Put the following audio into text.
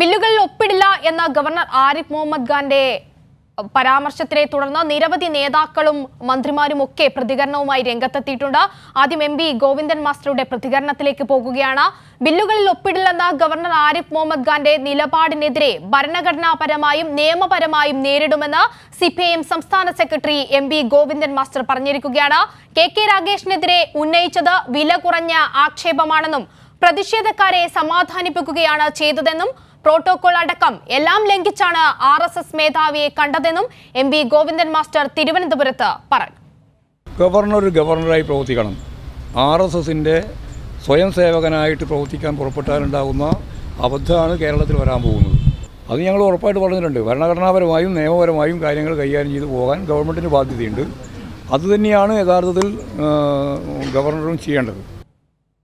ബില്ലുകളിൽ ഒപ്പിടില്ല എന്ന ഗവർണർ ആരിഫ് മുഹമ്മദ് ഖാന്റെ പരാമർശത്തിനെ തുടർന്ന് നിരവധി നേതാക്കളും മന്ത്രിമാരും ഒക്കെ പ്രതികരണവുമായി രംഗത്തെത്തിയിട്ടുണ്ട് ആദ്യം എം പി ഗോവിന്ദൻ മാസ്റ്ററുടെ പ്രതികരണത്തിലേക്ക് പോകുകയാണ് ബില്ലുകളിൽ ഒപ്പിടില്ലെന്ന ഗവർണർ ആരിഫ് മുഹമ്മദ് ഖാന്റെ നിലപാടിനെതിരെ ഭരണഘടനാപരമായും നിയമപരമായും നേരിടുമെന്ന് സിപിഐഎം സംസ്ഥാന secretary M P Govindan master പറഞ്ഞിരിക്കുകയാണ് കെ കെ രാഗേഷിനെതിരെ ഉന്നയിച്ചത് വില കുറഞ്ഞ ആക്ഷേപമാണെന്നും പ്രതിഷേധക്കാരെ സമാധാനിപ്പിക്കുകയാണ് ചെയ്തതെന്നും പ്രോട്ടോകോൾ അടക്കം എല്ലാം ലംഘിച്ചാണ് ആർ എസ് എസ് മേധാവിയെ കണ്ടതെന്നും എം പി ഗോവിന്ദൻ മാസ്റ്റർ തിരുവനന്തപുരത്ത് പറഞ്ഞു ഗവർണർ ഒരു ഗവർണറായി പ്രവർത്തിക്കണം ആർ എസ് എസിൻ്റെ സ്വയം സേവകനായിട്ട് പ്രവർത്തിക്കാൻ പുറപ്പെട്ടാലുണ്ടാകുന്ന അബദ്ധമാണ് കേരളത്തിൽ വരാൻ പോകുന്നത് അത് ഞങ്ങൾ ഉറപ്പായിട്ട് പറഞ്ഞിട്ടുണ്ട് ഭരണഘടനാപരമായും നിയമപരമായും കാര്യങ്ങൾ കൈകാര്യം ചെയ്തു പോകാൻ ഗവൺമെൻറ്റിന് ബാധ്യതയുണ്ട് അതുതന്നെയാണ് യഥാർത്ഥത്തിൽ ഗവർണറും ചെയ്യേണ്ടത്